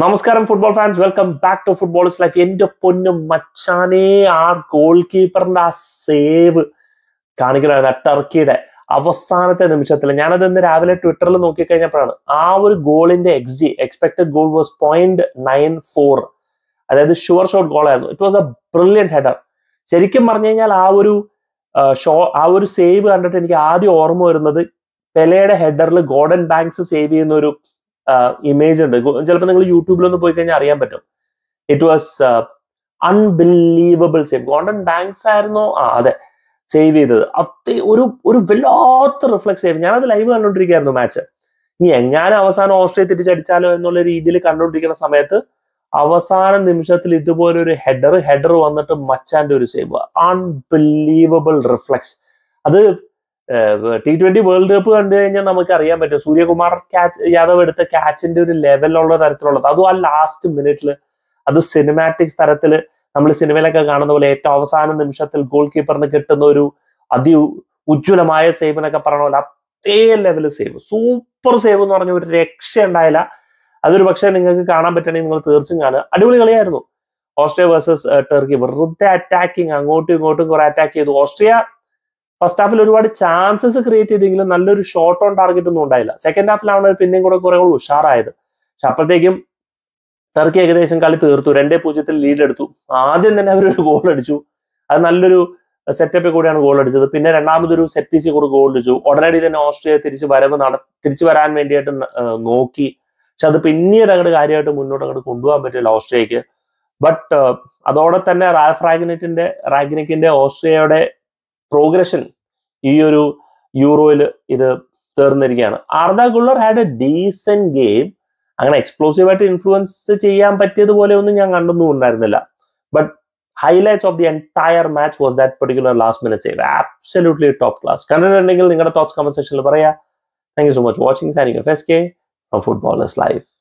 നമസ്കാരം football fans welcome back to football life എന്റെ പൊന്നും മച്ചാനെ ആ ഗോൾ കീപ്പറിന്റെ ആ സേവ് കാണിക്കലാണ് ടർക്കിയുടെ അവസാനത്തെ നിമിഷത്തിൽ ഞാനത് ഇന്ന് രാവിലെ ട്വിറ്ററിൽ നോക്കിക്കഴിഞ്ഞപ്പോഴാണ് ആ ഒരു ഗോളിന്റെ x G expected goal was point nine four അതായത് ഷുവർ ഷോട്ട് ഗോളായിരുന്നു it was a brilliant header ശരിക്കും പറഞ്ഞു കഴിഞ്ഞാൽ ആ ഒരു ഷോ ആ ഒരു സേവ് കണ്ടിട്ട് എനിക്ക് ആദ്യം ഓർമ്മ വരുന്നത് പെലയുടെ ഹെഡറിൽ ഗോർഡൻ ബാങ്ക്സ് സേവ് ചെയ്യുന്ന ഒരു ഇമേജ് ഉണ്ട് ചിലപ്പോൾ നിങ്ങൾ യൂട്യൂബിലൊന്ന് പോയി കഴിഞ്ഞാൽ അറിയാൻ പറ്റും it was unbelievable save Gordon Banks ആയിരുന്നോ ആ അതെ സേവ് ചെയ്തത് അത്ര ഒരു ഒരു വല്ലാത്ത റിഫ്ലക്സ് സേവ് ഞാനത് ലൈവ് കണ്ടുകൊണ്ടിരിക്കുകയായിരുന്നു മാച്ച് ഇനി എങ്ങാനും അവസാനം ഓസ്ട്രേലിയ തിരിച്ചടിച്ചാലോ എന്നുള്ള രീതിയിൽ കണ്ടുകൊണ്ടിരിക്കുന്ന സമയത്ത് അവസാന നിമിഷത്തിൽ ഇതുപോലെ ഒരു ഹെഡർ ഹെഡർ വന്നിട്ട് മച്ചാന്റെ ഒരു സേവ് അൺബിലീവബിൾ റിഫ്ലക്സ് അത് ടി ട്വന്റി വേൾഡ് കപ്പ് കണ്ടു കഴിഞ്ഞാൽ നമുക്ക് അറിയാൻ പറ്റും സൂര്യകുമാർ യാദവ് എടുത്ത ക്യാച്ചിന്റെ ഒരു ലെവലുള്ള തരത്തിലുള്ളത് അതും ആ ലാസ്റ്റ് മിനിറ്റിൽ അത് സിനിമാറ്റിക്സ് തരത്തിൽ നമ്മൾ സിനിമയിലൊക്കെ കാണുന്ന പോലെ ഏറ്റവും അവസാന നിമിഷത്തിൽ ഗോൾ കീപ്പറിന് കിട്ടുന്ന ഒരു അതി ഉജ്ജ്വലമായ സേവ് എന്നൊക്കെ പറഞ്ഞ പോലെ അതേ ലെവൽ സേവ് സൂപ്പർ സേവ് എന്ന് പറഞ്ഞ ഒരു രക്ഷ ഉണ്ടായില്ല അതൊരു പക്ഷേ നിങ്ങൾക്ക് കാണാൻ പറ്റണമെങ്കിൽ നിങ്ങൾ തീർച്ചയായും കാണുക അടിപൊളി കളിയായിരുന്നു ഓസ്ട്രിയ വേഴ്സസ് ടെർക്കി വെറുതെ അറ്റാക്കിങ് അങ്ങോട്ടും ഇങ്ങോട്ടും കുറെ അറ്റാക്ക് ചെയ്തു ഓസ്ട്രിയ ഫസ്റ്റ് ഹാഫിൽ ഒരുപാട് ചാൻസസ് ക്രിയേറ്റ് ചെയ്തെങ്കിലും നല്ലൊരു ഷോട്ട് ഓൺ ടാർഗറ്റ് ഒന്നും ഉണ്ടായില്ല സെക്കൻഡ് ഹാഫിലാണ് പിന്നെയും കൂടെ കുറെ കൂടെ ഉഷാറായത് പക്ഷെ അപ്പോഴത്തേക്കും ടർക്കി ഏകദേശം കളി തീർത്തു രണ്ടേ പൂജ്യത്തിൽ ലീഡ് എടുത്തു ആദ്യം തന്നെ അവരൊരു ഗോൾ അടിച്ചു അത് നല്ലൊരു സെറ്റപ്പിൽ കൂടിയാണ് ഗോൾ അടിച്ചത് പിന്നെ രണ്ടാമതൊരു സെറ്റ് പീസിൽ കൂടെ ഗോൾ അടിച്ചു ഉടനടി തന്നെ ഓസ്ട്രേലിയ തിരിച്ച് വരവ് നട തിരിച്ചു വരാൻ വേണ്ടിയിട്ട് നോക്കി പക്ഷെ അത് പിന്നീട് അങ്ങോട്ട് കാര്യമായിട്ട് മുന്നോട്ട് അങ്ങോട്ട് കൊണ്ടുപോകാൻ പറ്റില്ല ഓസ്ട്രേലിയക്ക് ബട്ട് അതോടെ തന്നെ റാഫ് റാഗ്നറ്റിന്റെ റാഗ്നിക്കിന്റെ ഓസ്ട്രേലിയയുടെ പ്രോഗ്രഷൻ ഈ ഒരു യൂറോയിൽ ഇത് തീർന്നിരിക്കുകയാണ് Arda Guler had a decent game അങ്ങനെ ആയിട്ട് ഇൻഫ്ലുവൻസ് ചെയ്യാൻ പറ്റിയതുപോലെ ഒന്നും ഞാൻ കണ്ടൊന്നും ഉണ്ടായിരുന്നില്ല but highlights of the entire match was that particular last minute save absolutely top class കണ്ടിട്ടുണ്ടെങ്കിൽ നിങ്ങളുടെ തോട്ട്സ് കമന്റ് സെക്ഷനിൽ പറയാം thank you so much watching സാനിങ് F S K footballers life